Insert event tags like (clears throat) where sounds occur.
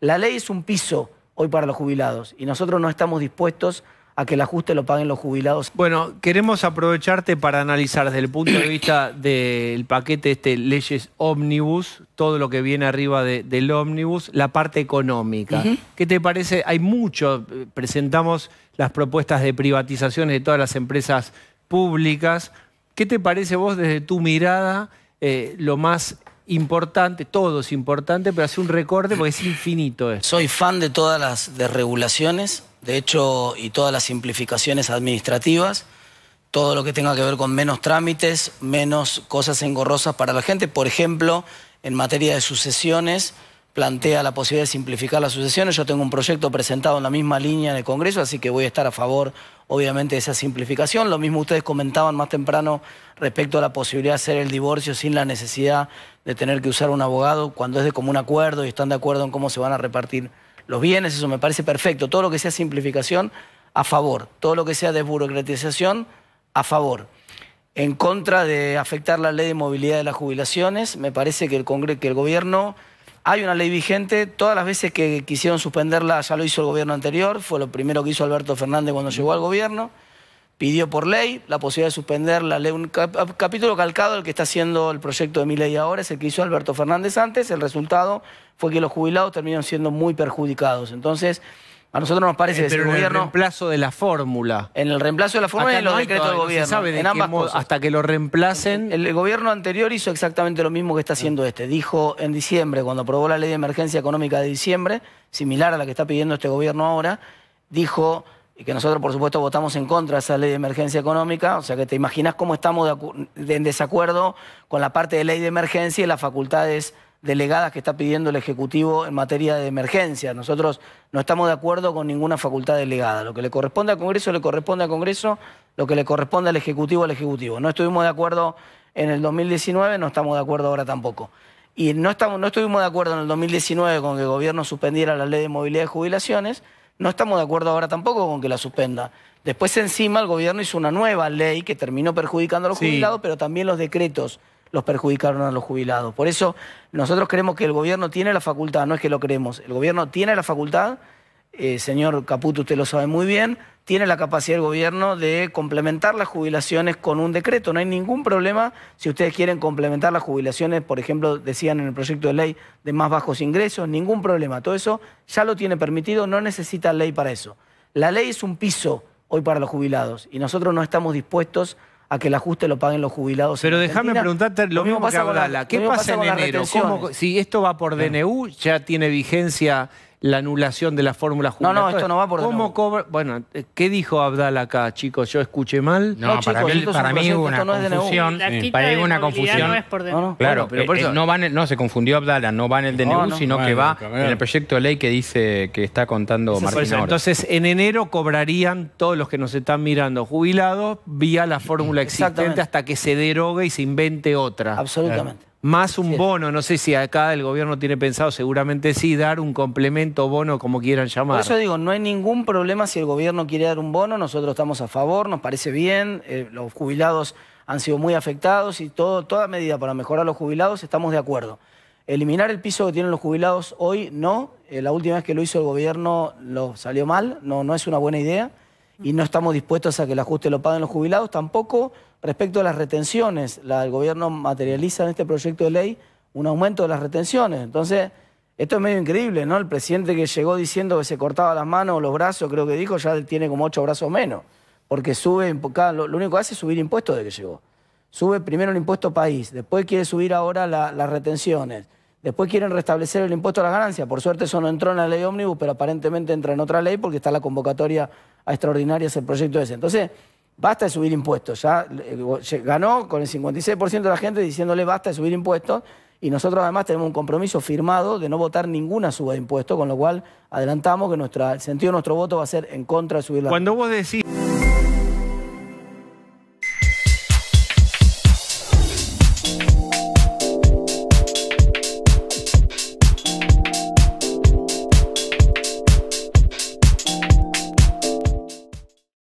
La ley es un piso hoy para los jubilados y nosotros no estamos dispuestos a que el ajuste lo paguen los jubilados. Bueno, queremos aprovecharte para analizar desde el punto de vista (coughs) del paquete de este leyes ómnibus, todo lo que viene arriba del ómnibus, la parte económica. ¿Qué te parece? Hay mucho, eh, presentamos las propuestas de privatizaciones de todas las empresas públicas. ¿Qué te parece vos desde tu mirada eh, lo más importante, todo es importante, pero hace un recorte porque es (clears throat) infinito Soy fan de todas las desregulaciones, de hecho, y todas las simplificaciones administrativas, todo lo que tenga que ver con menos trámites, menos cosas engorrosas para la gente. Por ejemplo, en materia de sucesiones, plantea la posibilidad de simplificar las sucesiones. Yo tengo un proyecto presentado en la misma línea en el Congreso, así que voy a estar a favor, obviamente, de esa simplificación. Lo mismo ustedes comentaban más temprano respecto a la posibilidad de hacer el divorcio sin la necesidad de tener que usar un abogado cuando es de común acuerdo y están de acuerdo en cómo se van a repartir los bienes. Eso me parece perfecto. Todo lo que sea simplificación, a favor. Todo lo que sea desburocratización, a favor en contra de afectar la ley de movilidad de las jubilaciones. Me parece que el, Congreso, que el gobierno hay una ley vigente, todas las veces que quisieron suspenderla ya lo hizo el gobierno anterior, fue lo primero que hizo Alberto Fernández cuando llegó al gobierno, pidió por ley la posibilidad de suspender la ley, un capítulo calcado el que está haciendo el proyecto de mi ley ahora, es el que hizo Alberto Fernández antes, el resultado fue que los jubilados terminaron siendo muy perjudicados. Entonces, a nosotros nos parece que eh, el gobierno. En el reemplazo de la fórmula. En el reemplazo de la fórmula y en los decretos del gobierno. sabe de en ambas Hasta que lo reemplacen. El, gobierno anterior hizo exactamente lo mismo que está haciendo este. Dijo en diciembre, cuando aprobó la ley de emergencia económica de diciembre, similar a la que está pidiendo este gobierno ahora, dijo, y que nosotros por supuesto votamos en contra de esa ley de emergencia económica, o sea que te imaginas cómo estamos en desacuerdo con la parte de ley de emergencia y las facultades delegadas que está pidiendo el Ejecutivo en materia de emergencia. Nosotros no estamos de acuerdo con ninguna facultad delegada. Lo que le corresponde al Congreso le corresponde al Congreso, lo que le corresponde al Ejecutivo al Ejecutivo. No estuvimos de acuerdo en el 2019, no estamos de acuerdo ahora tampoco. Y no, estamos, estuvimos de acuerdo en el 2019 con que el gobierno suspendiera la ley de movilidad de jubilaciones, no estamos de acuerdo ahora tampoco con que la suspenda. Después encima el gobierno hizo una nueva ley que terminó perjudicando a los jubilados, pero también los decretos los perjudicaron a los jubilados. Por eso nosotros creemos que el gobierno tiene la facultad, no es que lo creemos, el gobierno tiene la facultad, eh, señor Caputo usted lo sabe muy bien, tiene la capacidad del gobierno de complementar las jubilaciones con un decreto. No hay ningún problema si ustedes quieren complementar las jubilaciones, por ejemplo, decían en el proyecto de ley de más bajos ingresos, ningún problema. Todo eso ya lo tiene permitido, no necesita ley para eso. La ley es un piso hoy para los jubilados y nosotros no estamos dispuestos a que el ajuste lo paguen los jubilados. Pero déjame preguntarte lo, mismo, que Abdala, ¿Qué pasa, en enero? si esto va por DNU, ya tiene vigencia la anulación de la fórmula No, no, esto no va por ¿Cómo cobra? Bueno, eh, ¿qué dijo Abdal acá, chicos? ¿Yo escuché mal? No, para, mí, para mí hubo una confusión. para mí una confusión. No es por claro, pero eh, por eh, eso... no, no, se confundió Abdala, no va en el DNU, sino que va en el proyecto de ley que dice que está contando Martín Entonces, en enero cobrarían todos los que nos están mirando jubilados vía la fórmula existente hasta que se derogue y se invente otra. Absolutamente más un bono, no sé si acá el gobierno tiene pensado, seguramente sí, dar un complemento bono, como quieran llamar. Por eso digo, no hay ningún problema si el gobierno quiere dar un bono, nosotros estamos a favor, nos parece bien, eh, los jubilados han sido muy afectados y todo, toda medida para mejorar los jubilados estamos de acuerdo. Eliminar el piso que tienen los jubilados hoy, no, eh, la última vez que lo hizo el gobierno lo salió mal, no, no es una buena idea y no estamos dispuestos a que el ajuste lo paguen los jubilados. Tampoco respecto a las retenciones, la, el gobierno materializa en este proyecto de ley un aumento de las retenciones. Entonces, esto es medio increíble, ¿no? El presidente que llegó diciendo que se cortaba las manos o los brazos, creo que dijo, ya tiene como ocho brazos menos, porque sube, lo único que hace es subir impuestos desde que llegó. Sube primero el impuesto país, después quiere subir ahora las retenciones. Después quieren restablecer el impuesto a las ganancias. Por suerte eso no entró en la ley ómnibus, pero aparentemente entra en otra ley porque está la convocatoria a extraordinarias el proyecto ese. Entonces, basta de subir impuestos. Ya eh, ganó con el 56% de la gente diciéndole basta de subir impuestos. Y nosotros además tenemos un compromiso firmado de no votar ninguna suba de impuestos, con lo cual adelantamos que nuestra, el sentido de nuestro voto va a ser en contra de subir la... Cuando vos decís...